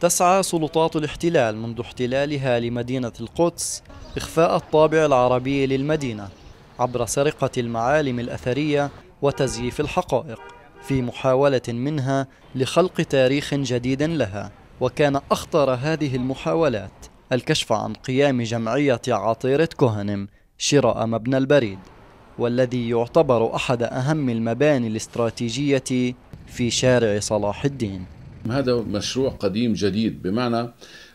تسعى سلطات الاحتلال منذ احتلالها لمدينة القدس إخفاء الطابع العربي للمدينة عبر سرقة المعالم الأثرية وتزييف الحقائق في محاولة منها لخلق تاريخ جديد لها وكان أخطر هذه المحاولات الكشف عن قيام جمعية عطيرة كهنم شراء مبنى البريد والذي يعتبر أحد أهم المباني الاستراتيجية في شارع صلاح الدين هذا مشروع قديم جديد بمعنى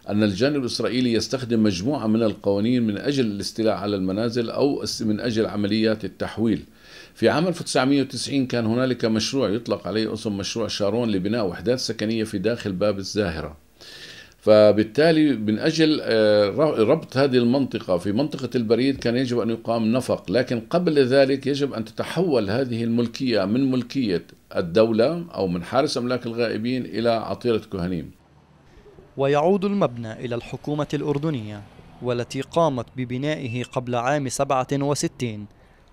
أن الجانب الإسرائيلي يستخدم مجموعة من القوانين من أجل الاستيلاء على المنازل أو من أجل عمليات التحويل في عام 1990 كان هنالك مشروع يطلق عليه اسم مشروع شارون لبناء وحدات سكنية في داخل باب الزاهرة فبالتالي من اجل آه، ربط هذه المنطقه في منطقه البريد كان يجب ان يقام نفق، لكن قبل ذلك يجب ان تتحول هذه الملكيه من ملكيه الدوله او من حارس املاك الغائبين الى عطيره كهنيم. ويعود المبنى الى الحكومه الاردنيه والتي قامت ببنائه قبل عام 67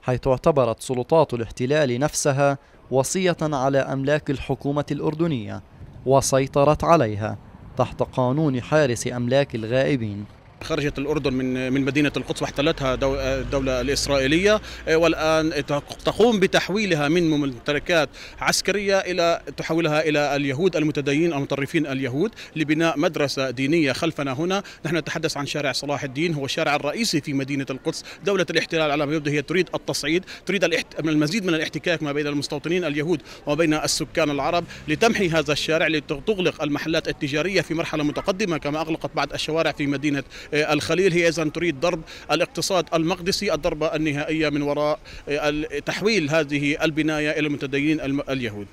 حيث اعتبرت سلطات الاحتلال نفسها وصيه على املاك الحكومه الاردنيه وسيطرت عليها. تحت قانون حارس أملاك الغائبين خرجت الأردن من من مدينة القدس واحتلتها الدولة الإسرائيلية آه، والآن تقوم بتحويلها من ممتلكات عسكرية إلى تحولها إلى اليهود المتدينين المطرفين اليهود لبناء مدرسة دينية خلفنا هنا نحن نتحدث عن شارع صلاح الدين هو الشارع الرئيسي في مدينة القدس دولة الاحتلال على ما يبدو هي تريد التصعيد تريد المزيد من الاحتكاك ما بين المستوطنين اليهود وبين السكان العرب لتمحي هذا الشارع لتغلق المحلات التجارية في مرحلة متقدمة كما أغلقت بعض الشوارع في مدينة آه، الخليل هي إذا تريد ضرب الاقتصاد المقدسي الضربة النهائية من وراء آه، تحويل هذه البناية إلى المتدينين اليهود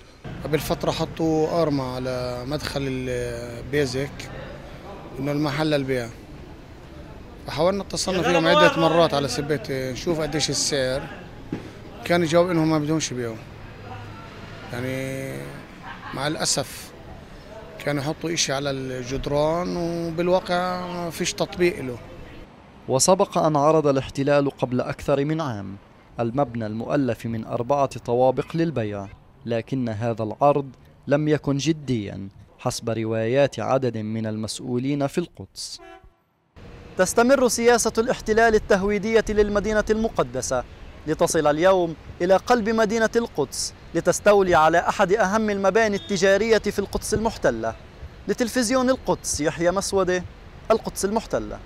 قبل فترة حطوا أرمى على مدخل البيزك إنه المحل البيع فحاولنا اتصلنا فيهم عدة مرات على سبيت آه، نشوف قديش السعر كان يجاوب إنهم ما بدهمش يبيعوا يعني مع الأسف كانوا يحطوا إشي على الجدران وبالواقع فيش تطبيق له وسبق أن عرض الاحتلال قبل أكثر من عام المبنى المؤلف من أربعة طوابق للبيع لكن هذا العرض لم يكن جديا حسب روايات عدد من المسؤولين في القدس تستمر سياسة الاحتلال التهويدية للمدينة المقدسة لتصل اليوم إلى قلب مدينة القدس لتستولي على أحد أهم المباني التجارية في القدس المحتلة لتلفزيون القدس يحيى مسودة القدس المحتلة